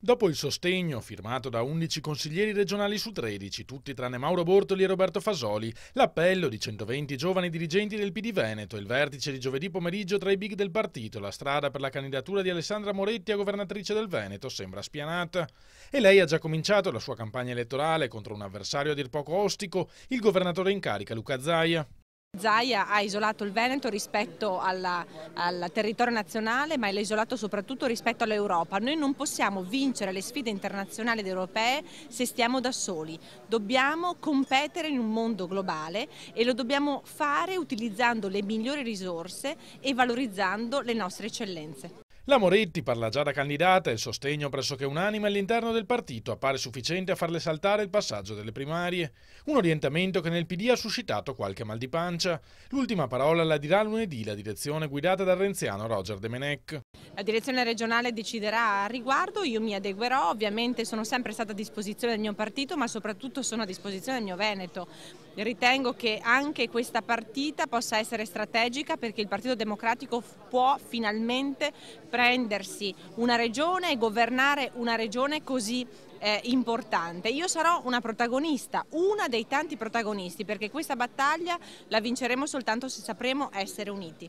Dopo il sostegno firmato da 11 consiglieri regionali su 13, tutti tranne Mauro Bortoli e Roberto Fasoli, l'appello di 120 giovani dirigenti del PD Veneto, il vertice di giovedì pomeriggio tra i big del partito, la strada per la candidatura di Alessandra Moretti a governatrice del Veneto sembra spianata. E lei ha già cominciato la sua campagna elettorale contro un avversario a dir poco ostico, il governatore in carica Luca Zaia. Zaia ha isolato il Veneto rispetto al territorio nazionale ma l'ha isolato soprattutto rispetto all'Europa. Noi non possiamo vincere le sfide internazionali ed europee se stiamo da soli. Dobbiamo competere in un mondo globale e lo dobbiamo fare utilizzando le migliori risorse e valorizzando le nostre eccellenze. La Moretti parla già da candidata e il sostegno pressoché unanime all'interno del partito appare sufficiente a farle saltare il passaggio delle primarie. Un orientamento che nel PD ha suscitato qualche mal di pancia. L'ultima parola la dirà lunedì la direzione guidata dal renziano Roger Demenec. La direzione regionale deciderà a riguardo, io mi adeguerò, ovviamente sono sempre stata a disposizione del mio partito ma soprattutto sono a disposizione del mio Veneto. Ritengo che anche questa partita possa essere strategica perché il Partito Democratico può finalmente prendere prendersi una regione e governare una regione così eh, importante. Io sarò una protagonista, una dei tanti protagonisti, perché questa battaglia la vinceremo soltanto se sapremo essere uniti.